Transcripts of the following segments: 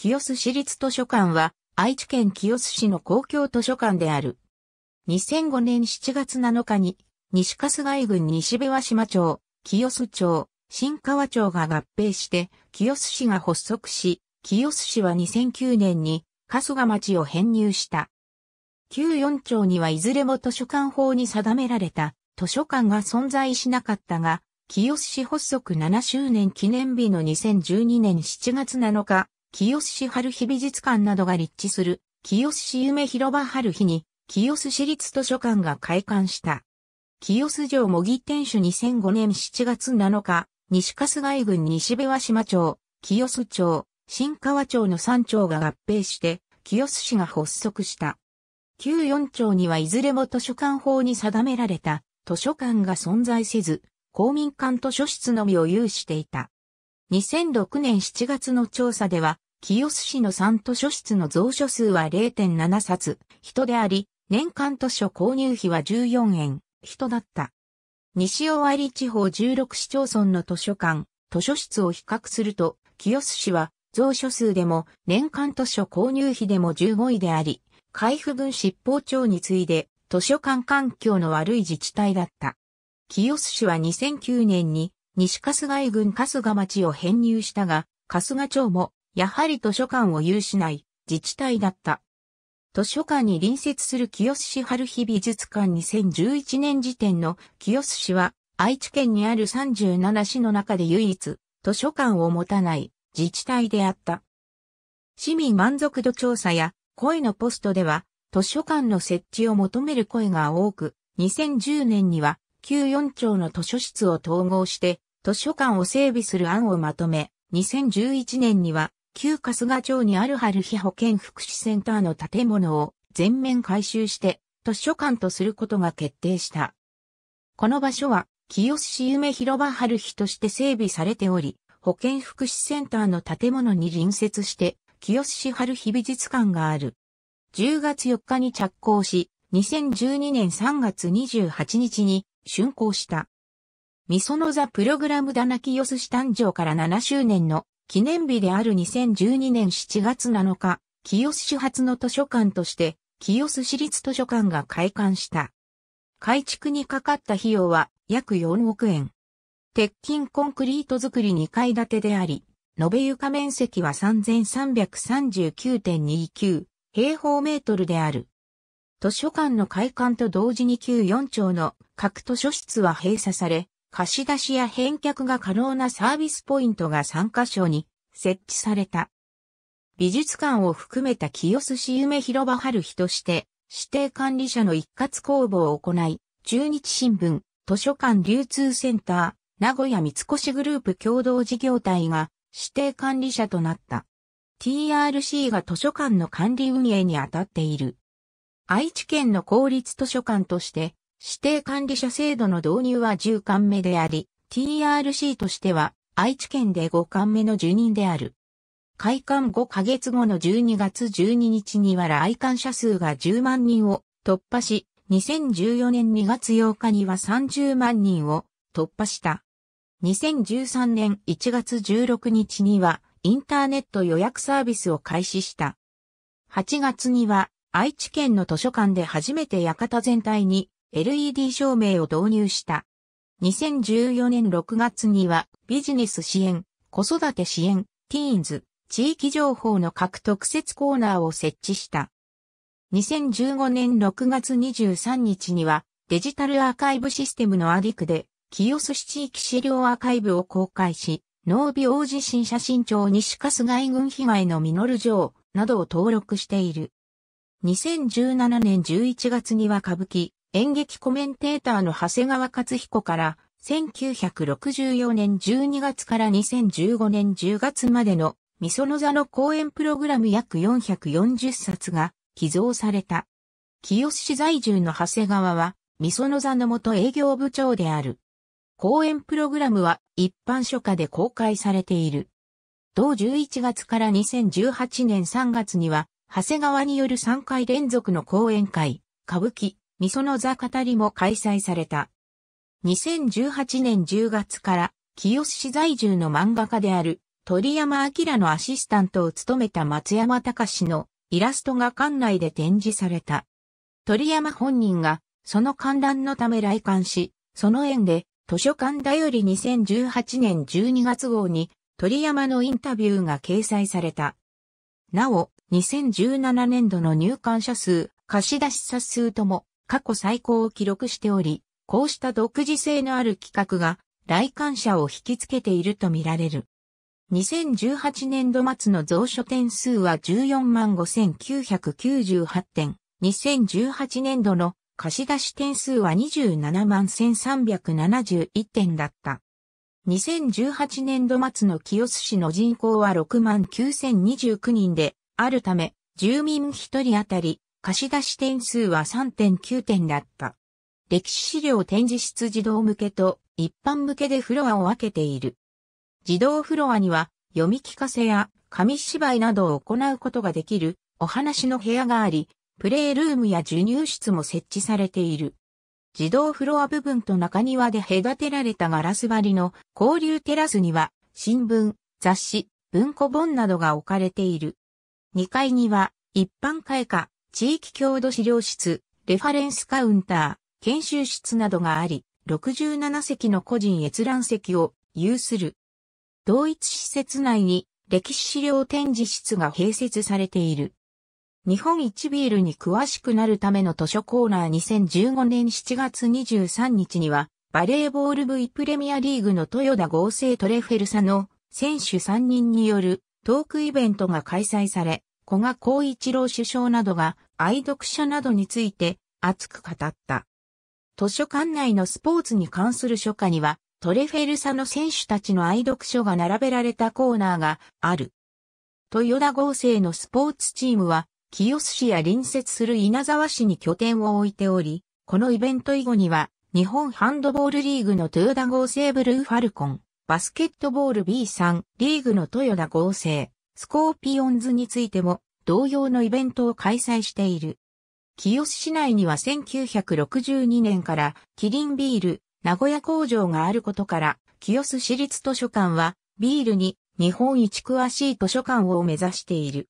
清洲市立図書館は、愛知県清洲市の公共図書館である。2005年7月7日に、西春日井郡西部和島町、清洲町、新川町が合併して、清洲市が発足し、清洲市は2009年に、春日町を編入した。旧四町にはいずれも図書館法に定められた図書館が存在しなかったが、清洲市発足7周年記念日の2012年7月7日、清市春日美術館などが立地する、清市夢広場春日に、清志市立図書館が開館した。清洲城模擬天守2005年7月7日、西春日郡西部和島町、清洲町、新川町の3町が合併して、清洲市が発足した。旧4町にはいずれも図書館法に定められた図書館が存在せず、公民館図書室のみを有していた。2006年7月の調査では、清須市の3図書室の蔵書数は0.7冊、人であり、年間図書購入費は14円、人だった。西尾割地方16市町村の図書館、図書室を比較すると、清須市は蔵書数でも年間図書購入費でも15位であり、海部分執法庁に次いで図書館環境の悪い自治体だった。清須市は2009年に西春日井郡春日町を編入したが、春日町も、やはり図書館を有しない自治体だった。図書館に隣接する清須市春日美術館2011年時点の清須市は愛知県にある37市の中で唯一図書館を持たない自治体であった。市民満足度調査や声のポストでは図書館の設置を求める声が多く2010年には旧4町の図書室を統合して図書館を整備する案をまとめ、2011年には、旧春日町にある春日保健福祉センターの建物を全面改修して、図書館とすることが決定した。この場所は、清志夢広場春日として整備されており、保健福祉センターの建物に隣接して、清志春日美術館がある。10月4日に着工し、2012年3月28日に竣工した。ミソノザプログラムダナキヨス氏誕生から7周年の記念日である2012年7月7日、清洲市発の図書館として、清洲市立図書館が開館した。改築にかかった費用は約4億円。鉄筋コンクリート作り2階建てであり、延べ床面積は3339.29平方メートルである。図書館の開館と同時に旧4町の各図書室は閉鎖され、貸し出しや返却が可能なサービスポイントが3カ所に設置された。美術館を含めた清洲市夢広場春日として指定管理者の一括公募を行い、中日新聞、図書館流通センター、名古屋三越グループ共同事業体が指定管理者となった。TRC が図書館の管理運営に当たっている。愛知県の公立図書館として指定管理者制度の導入は10巻目であり、TRC としては愛知県で5巻目の受任である。開館5ヶ月後の12月12日には来館者数が10万人を突破し、2014年2月8日には30万人を突破した。2013年1月16日にはインターネット予約サービスを開始した。8月には愛知県の図書館で初めて館全体に LED 照明を導入した。2014年6月にはビジネス支援、子育て支援、ティーンズ、地域情報の各特設コーナーを設置した。2015年6月23日にはデジタルアーカイブシステムのアディクで清洲市地域資料アーカイブを公開し、農病地震写真庁西春日井郡被害のミノル城などを登録している。2017年11月には歌舞伎、演劇コメンテーターの長谷川勝彦から、1964年12月から2015年10月までの、みその座の講演プログラム約440冊が寄贈された。清市在住の長谷川は、みその座の元営業部長である。講演プログラムは一般書家で公開されている。同11月から2018年3月には、長谷川による3回連続の講演会、歌舞伎、みその座語りも開催された。2018年10月から清志市在住の漫画家である鳥山明のアシスタントを務めた松山隆のイラストが館内で展示された。鳥山本人がその観覧のため来館し、その縁で図書館だより2018年12月号に鳥山のインタビューが掲載された。なお、2017年度の入館者数、貸し出し者数とも過去最高を記録しており、こうした独自性のある企画が来館者を引きつけているとみられる。2018年度末の蔵書点数は14万5998点、2018年度の貸し出し点数は27万1371点だった。2018年度末の清須市の人口は6万9029人であるため、住民1人当たり貸し出し点数は3.9点だった。歴史資料展示室児童向けと一般向けでフロアを分けている。児童フロアには読み聞かせや紙芝居などを行うことができるお話の部屋があり、プレールームや授乳室も設置されている。児童フロア部分と中庭で隔てられたガラス張りの交流テラスには新聞、雑誌、文庫本などが置かれている。2階には一般開花、地域郷土資料室、レファレンスカウンター、研修室などがあり、67席の個人閲覧席を有する。同一施設内に歴史資料展示室が併設されている。日本一ビールに詳しくなるための図書コーナー2015年7月23日には、バレーボール V プレミアリーグの豊田合成トレフェルサの選手3人によるトークイベントが開催され、古賀光一郎首相などが愛読者などについて熱く語った。図書館内のスポーツに関する書家には、トレフェルサの選手たちの愛読書が並べられたコーナーがある。豊田合成のスポーツチームは、清須市や隣接する稲沢市に拠点を置いており、このイベント以後には、日本ハンドボールリーグの豊田合成ブルーファルコン、バスケットボール B3 リーグの豊田合成、スコーピオンズについても同様のイベントを開催している。清須市内には1962年からキリンビール名古屋工場があることから、清須市立図書館はビールに日本一詳しい図書館を目指している。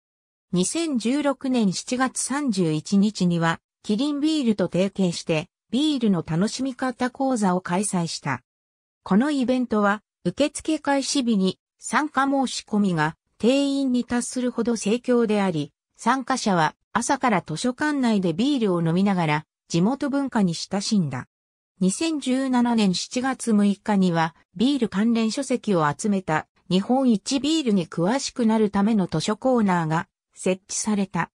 2016年7月31日には、キリンビールと提携して、ビールの楽しみ方講座を開催した。このイベントは、受付開始日に参加申し込みが定員に達するほど盛況であり、参加者は朝から図書館内でビールを飲みながら地元文化に親しんだ。2017年7月6日にはビール関連書籍を集めた日本一ビールに詳しくなるための図書コーナーが設置された。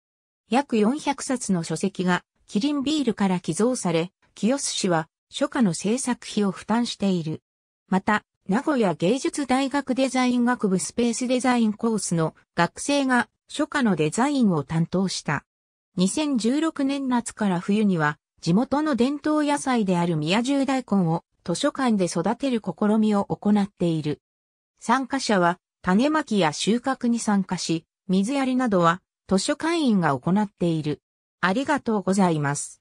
約400冊の書籍がキリンビールから寄贈され、清須氏は初夏の制作費を負担している。また、名古屋芸術大学デザイン学部スペースデザインコースの学生が初夏のデザインを担当した。2016年夏から冬には地元の伝統野菜である宮中大根を図書館で育てる試みを行っている。参加者は種まきや収穫に参加し、水やりなどは図書館員が行っている。ありがとうございます。